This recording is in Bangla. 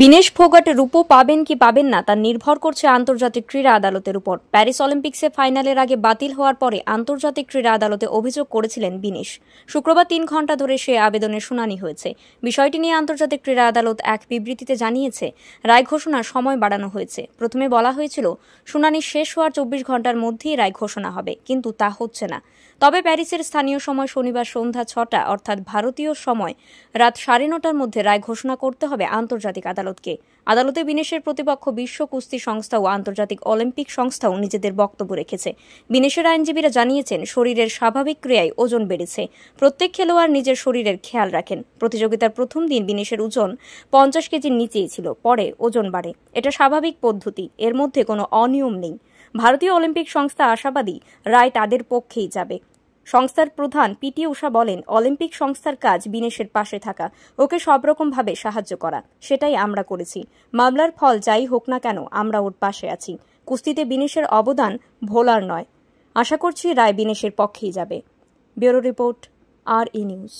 বিনেশ ফোগাট রূপো পাবেন কি পাবেন না তা নির্ভর করছে আন্তর্জাতিক ক্রীড়া আদালতের উপর প্যারিস অলিম্পিক্সে ফাইনালের আগে বাতিল হওয়ার পরে আন্তর্জাতিক ক্রীড়া আদালতে অভিযোগ করেছিলেন বিনেশ শুক্রবার তিন ঘণ্টা ধরে সে আবেদনের শুনানি হয়েছে বিষয়টি নিয়ে আন্তর্জাতিক ক্রীড়া আদালত এক বিবৃতিতে জানিয়েছে রায় ঘোষণার সময় বাড়ানো হয়েছে প্রথমে বলা হয়েছিল শুনানি শেষ হওয়ার চব্বিশ ঘণ্টার মধ্যেই রায় ঘোষণা হবে কিন্তু তা হচ্ছে না তবে প্যারিসের স্থানীয় সময় শনিবার সন্ধ্যা ছটা অর্থাৎ ভারতীয় সময় রাত সাড়ে নটার মধ্যে রায় ঘোষণা করতে হবে আন্তর্জাতিক আদালত আদালতকে আদালতে বিনেশের প্রতিপক্ষ বিশ্ব কুস্তি সংস্থা ও আন্তর্জাতিক অলিম্পিক সংস্থাও নিজেদের বক্তব্য রেখেছে বিনেশের আইনজীবীরা জানিয়েছেন শরীরের স্বাভাবিক ক্রিয়ায় ওজন বেড়েছে প্রত্যেক খেলোয়াড় নিজের শরীরের খেয়াল রাখেন প্রতিযোগিতার প্রথম দিন বিনেশের ওজন পঞ্চাশ কেজির নিচেই ছিল পরে ওজন বাড়ে এটা স্বাভাবিক পদ্ধতি এর মধ্যে কোনো অনিয়ম নেই ভারতীয় অলিম্পিক সংস্থা আশাবাদী রায় তাদের পক্ষেই যাবে সংস্থার প্রধান পিটি উষা বলেন অলিম্পিক সংস্থার কাজ বিনেশের পাশে থাকা ওকে সব রকমভাবে সাহায্য করা সেটাই আমরা করেছি মামলার ফল যাই হোক না কেন আমরা ওর পাশে আছি কুস্তিতে বিনেশের অবদান ভোলার নয় আশা করছি রায় বিনেশের পক্ষেই যাবে ব্যুরো রিপোর্ট আর ই নিউজ